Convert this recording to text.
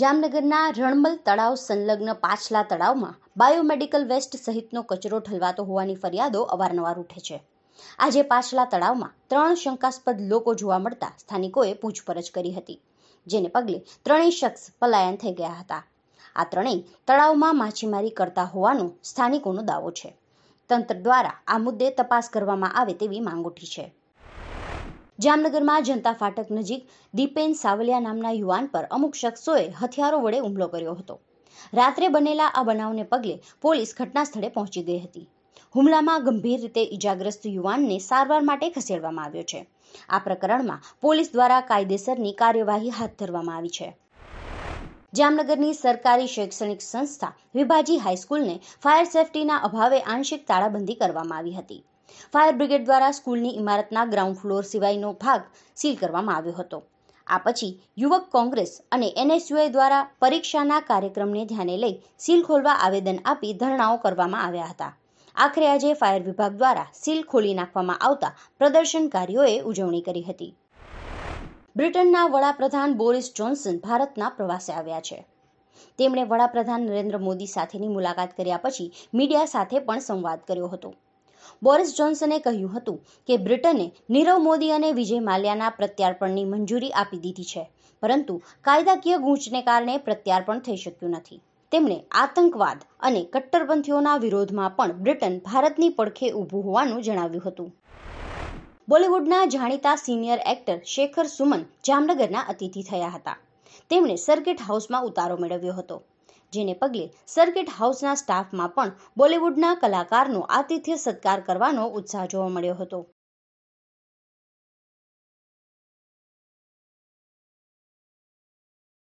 જામનગરના રણમલ તળાવ સંલગ્ન પાછલા તળાવમાં બાયોમેડિકલ વેસ્ટ સહિતનો કચરો ઠલવાતો હોવાની ફરિયાદો અવારનવાર ઉઠે છે આજે પાછલા તળાવમાં ત્રણ શંકાસ્પદ લોકો જોવા મળતા સ્થાનિકોએ પૂછપરછ કરી હતી જેને પગલે ત્રણેય શખ્સ પલાયન થઈ ગયા હતા આ ત્રણેય તળાવમાં માછીમારી કરતા હોવાનો સ્થાનિકોનો દાવો છે તંત્ર દ્વારા આ મુદ્દે તપાસ કરવામાં આવે તેવી માંગ ઉઠી છે જામનગરમાં જનતા ફાટક નજીક દીપેન સાવલિયા નામના યુવાન પર અમુક શખ્સોએ હથિયારો વડે હુમલો કર્યો હતો રાત્રે બનેલા આ બનાવને પગલે પોલીસ ઘટના સ્થળે પહોંચી ગઈ હતી હુમલામાં ગંભીર રીતે ઇજાગ્રસ્ત યુવાનને સારવાર માટે ખસેડવામાં આવ્યો છે આ પ્રકરણમાં પોલીસ દ્વારા કાયદેસરની કાર્યવાહી હાથ ધરવામાં આવી છે જામનગરની સરકારી શૈક્ષણિક સંસ્થા વિભાજી હાઈસ્કૂલને ફાયર સેફટીના અભાવે આંશિક તાળાબંધી કરવામાં આવી હતી ફાયર બ્રિગેડ દ્વારા સ્કૂલની ઇમારતના ગ્રાઉન્ડ ફ્લોર સિવાયનો ભાગ સીલ કરવામાં આવ્યો હતો આ પછી યુવક કોંગ્રેસ અને એનએસયુઆઈ દ્વારા પરીક્ષાના કાર્યક્રમને ધ્યાને લઈ સીલ ખોલવા આવેદન આપી ધરણાઓ કરવામાં આવ્યા હતા આખરે આજે ફાયર વિભાગ દ્વારા સીલ ખોલી નાખવામાં આવતા પ્રદર્શનકારીઓએ ઉજવણી કરી હતી બ્રિટનના વડાપ્રધાન બોરિસ જોન્સન ભારતના પ્રવાસે આવ્યા છે તેમણે વડાપ્રધાન નરેન્દ્ર મોદી સાથેની મુલાકાત કર્યા પછી મીડિયા સાથે પણ સંવાદ કર્યો હતો બોરિસ જોન્સને કહ્યું હતું કે બ્રિટને નીરવ મોદી અને વિજય માલ્યાના પ્રત્યાર્પણની મંજૂરી આપી દીધી છે પરંતુ કાયદાકીય ગૂંચને કારણે પ્રત્યાર્પણ થઈ શક્યું નથી તેમણે આતંકવાદ અને કટ્ટરપંથીઓના વિરોધમાં પણ બ્રિટન ભારતની પડખે ઊભું હોવાનું જણાવ્યું હતું બોલિવૂડના જાણીતા સિનિયર એક્ટર શેખર સુમન જામનગરના અતિથિ થયા હતા તેમણે સર્કિટ હાઉસમાં ઉતારો મેળવ્યો હતો જેને પગલે સર્કિટ હાઉસના સ્ટાફમાં પણ બોલિવૂડના કલાકારનો આતિથ્ય સત્કાર કરવાનો ઉત્સાહ જોવા મળ્યો હતો